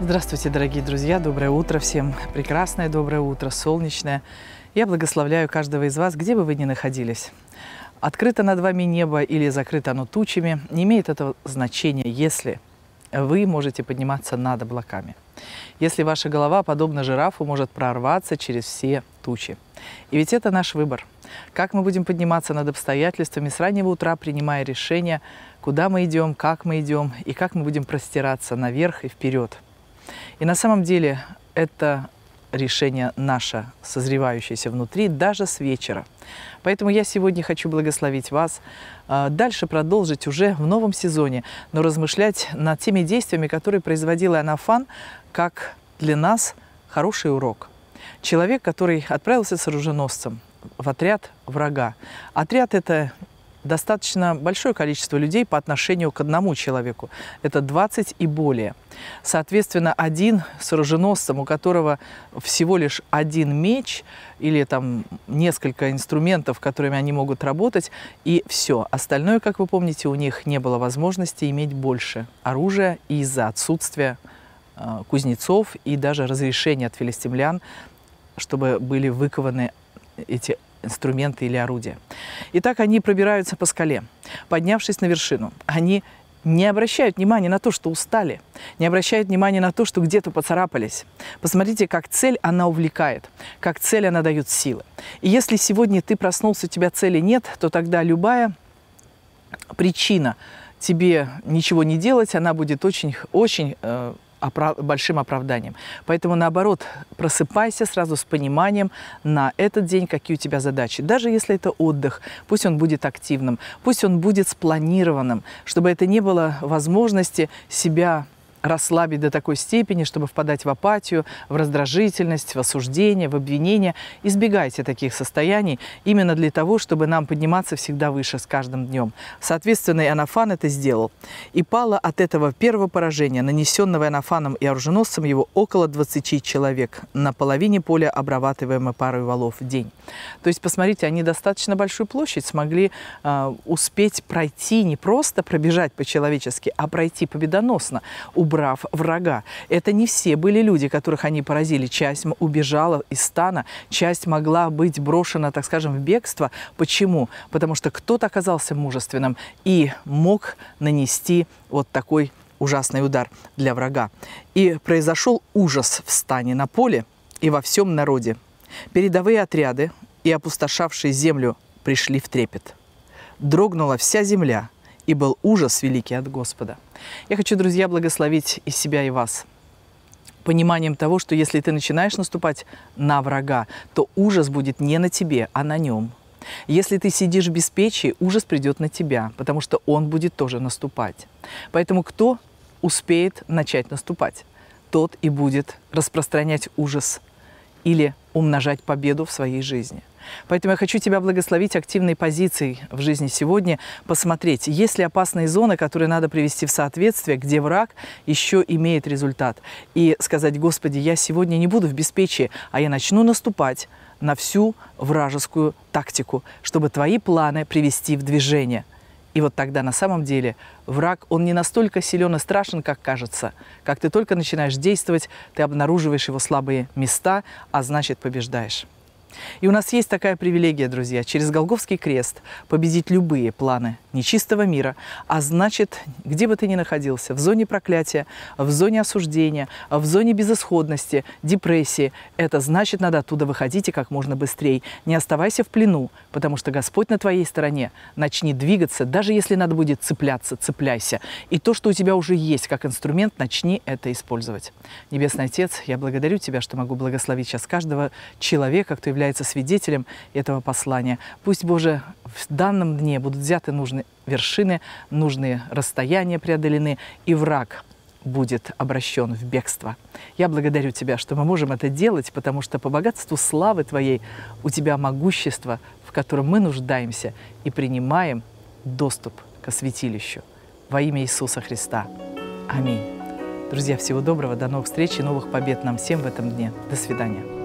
Здравствуйте, дорогие друзья! Доброе утро всем! Прекрасное доброе утро, солнечное. Я благословляю каждого из вас, где бы вы ни находились. Открыто над вами небо или закрыто оно тучами, не имеет этого значения, если вы можете подниматься над облаками. Если ваша голова, подобно жирафу, может прорваться через все тучи. И ведь это наш выбор. Как мы будем подниматься над обстоятельствами с раннего утра, принимая решение, куда мы идем, как мы идем и как мы будем простираться наверх и вперед – и на самом деле это решение наше, созревающееся внутри, даже с вечера. Поэтому я сегодня хочу благословить вас, а, дальше продолжить уже в новом сезоне, но размышлять над теми действиями, которые производила Анафан, как для нас хороший урок. Человек, который отправился с оруженосцем в отряд врага. Отряд – это достаточно большое количество людей по отношению к одному человеку. Это 20 и более. Соответственно, один с оруженосцем, у которого всего лишь один меч или там несколько инструментов, которыми они могут работать, и все. Остальное, как вы помните, у них не было возможности иметь больше оружия из-за отсутствия э, кузнецов и даже разрешения от филистимлян, чтобы были выкованы эти инструменты или орудия. И так они пробираются по скале. Поднявшись на вершину, они не обращают внимания на то, что устали, не обращают внимания на то, что где-то поцарапались. Посмотрите, как цель она увлекает, как цель она дает силы. И если сегодня ты проснулся, у тебя цели нет, то тогда любая причина тебе ничего не делать, она будет очень, очень э, оправ... большим оправданием. Поэтому, наоборот, просыпайся сразу с пониманием на этот день, какие у тебя задачи. Даже если это отдых, пусть он будет активным, пусть он будет спланированным, чтобы это не было возможности себя расслабить до такой степени, чтобы впадать в апатию, в раздражительность, в осуждение, в обвинение. Избегайте таких состояний именно для того, чтобы нам подниматься всегда выше с каждым днем. Соответственно, и Иоаннафан это сделал. И пало от этого первого поражения, нанесенного Иоаннафаном и оруженосцем, его около 20 человек на половине поля, обрабатываемой парой валов в день. То есть, посмотрите, они достаточно большую площадь смогли э, успеть пройти, не просто пробежать по-человечески, а пройти победоносно, убрав врага. Это не все были люди, которых они поразили. Часть убежала из стана, часть могла быть брошена, так скажем, в бегство. Почему? Потому что кто-то оказался мужественным и мог нанести вот такой ужасный удар для врага. И произошел ужас в стане на поле и во всем народе. Передовые отряды и опустошавшие землю пришли в трепет. Дрогнула вся земля – и был ужас великий от Господа. Я хочу, друзья, благословить и себя, и вас пониманием того, что если ты начинаешь наступать на врага, то ужас будет не на тебе, а на нем. Если ты сидишь без печи, ужас придет на тебя, потому что он будет тоже наступать. Поэтому кто успеет начать наступать, тот и будет распространять ужас или умножать победу в своей жизни. Поэтому я хочу тебя благословить активной позицией в жизни сегодня, посмотреть, есть ли опасные зоны, которые надо привести в соответствие, где враг еще имеет результат. И сказать, Господи, я сегодня не буду в беспечии, а я начну наступать на всю вражескую тактику, чтобы твои планы привести в движение. И вот тогда на самом деле враг, он не настолько силен и страшен, как кажется. Как ты только начинаешь действовать, ты обнаруживаешь его слабые места, а значит побеждаешь. И у нас есть такая привилегия, друзья, через Голговский крест победить любые планы нечистого мира, а значит, где бы ты ни находился, в зоне проклятия, в зоне осуждения, в зоне безысходности, депрессии, это значит, надо оттуда выходить и как можно быстрее. Не оставайся в плену, потому что Господь на твоей стороне. Начни двигаться, даже если надо будет цепляться, цепляйся. И то, что у тебя уже есть как инструмент, начни это использовать. Небесный Отец, я благодарю Тебя, что могу благословить сейчас каждого человека, кто является является свидетелем этого послания. Пусть, Боже, в данном дне будут взяты нужные вершины, нужные расстояния преодолены, и враг будет обращен в бегство. Я благодарю Тебя, что мы можем это делать, потому что по богатству славы Твоей у Тебя могущество, в котором мы нуждаемся и принимаем доступ к святилищу. Во имя Иисуса Христа. Аминь. Друзья, всего доброго, до новых встреч и новых побед нам всем в этом дне. До свидания.